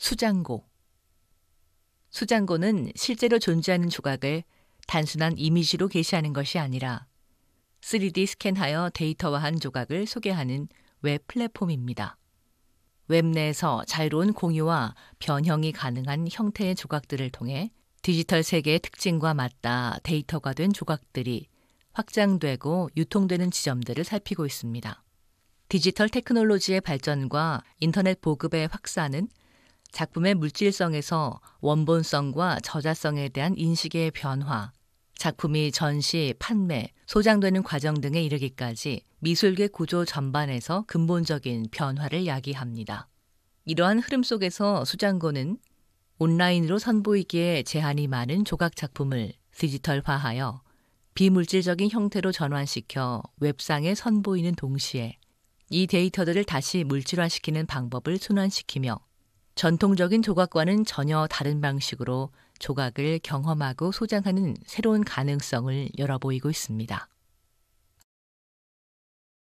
수장고. 수장고는 실제로 존재하는 조각을 단순한 이미지로 게시하는 것이 아니라 3D 스캔하여 데이터화한 조각을 소개하는 웹 플랫폼입니다. 웹 내에서 자유로운 공유와 변형이 가능한 형태의 조각들을 통해 디지털 세계의 특징과 맞다 데이터가 된 조각들이 확장되고 유통되는 지점들을 살피고 있습니다. 디지털 테크놀로지의 발전과 인터넷 보급의 확산은 작품의 물질성에서 원본성과 저자성에 대한 인식의 변화, 작품이 전시, 판매, 소장되는 과정 등에 이르기까지 미술계 구조 전반에서 근본적인 변화를 야기합니다. 이러한 흐름 속에서 수장고는 온라인으로 선보이기에 제한이 많은 조각 작품을 디지털화하여 비물질적인 형태로 전환시켜 웹상에 선보이는 동시에 이 데이터들을 다시 물질화시키는 방법을 순환시키며 전통적인 조각과는 전혀 다른 방식으로 조각을 경험하고 소장하는 새로운 가능성을 열어보이고 있습니다.